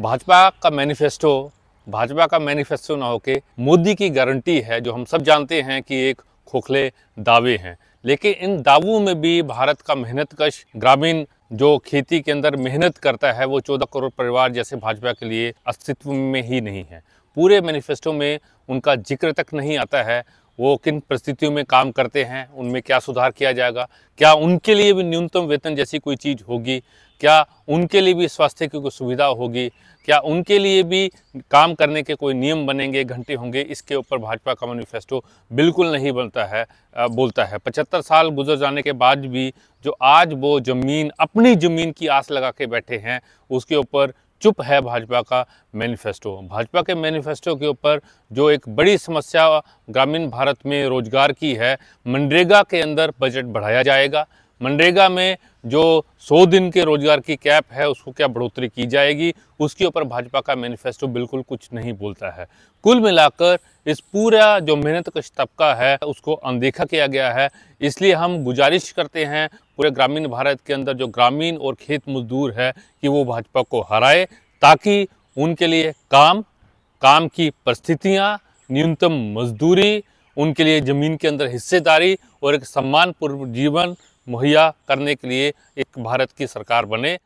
भाजपा का मैनिफेस्टो भाजपा का मैनिफेस्टो ना होके मोदी की गारंटी है जो हम सब जानते हैं कि एक खोखले दावे हैं लेकिन इन दावों में भी भारत का मेहनत कश ग्रामीण जो खेती के अंदर मेहनत करता है वो चौदह करोड़ परिवार जैसे भाजपा के लिए अस्तित्व में ही नहीं है पूरे मैनिफेस्टो में उनका जिक्र तक नहीं आता है वो किन परिस्थितियों में काम करते हैं उनमें क्या सुधार किया जाएगा क्या उनके लिए भी न्यूनतम वेतन जैसी कोई चीज़ होगी क्या उनके लिए भी स्वास्थ्य की कोई सुविधा होगी क्या उनके लिए भी काम करने के कोई नियम बनेंगे घंटे होंगे इसके ऊपर भाजपा का मैनिफेस्टो बिल्कुल नहीं बनता है आ, बोलता है पचहत्तर साल गुजर जाने के बाद भी जो आज वो ज़मीन अपनी ज़मीन की आस लगा के बैठे हैं उसके ऊपर चुप है भाजपा का मैनिफेस्टो भाजपा के मैनिफेस्टो के ऊपर जो एक बड़ी समस्या ग्रामीण भारत में रोजगार की है मनरेगा के अंदर बजट बढ़ाया जाएगा मनरेगा में जो 100 दिन के रोजगार की कैप है उसको क्या बढ़ोतरी की जाएगी उसके ऊपर भाजपा का मैनिफेस्टो बिल्कुल कुछ नहीं बोलता है कुल मिलाकर इस पूरा जो मेहनत कश तबका है उसको अनदेखा किया गया है इसलिए हम गुजारिश करते हैं पूरे ग्रामीण भारत के अंदर जो ग्रामीण और खेत मजदूर है कि वो भाजपा को हराए ताकि उनके लिए काम काम की परिस्थितियाँ न्यूनतम मजदूरी उनके लिए ज़मीन के अंदर हिस्सेदारी और एक सम्मानपूर्वक जीवन मुहैया करने के लिए एक भारत की सरकार बने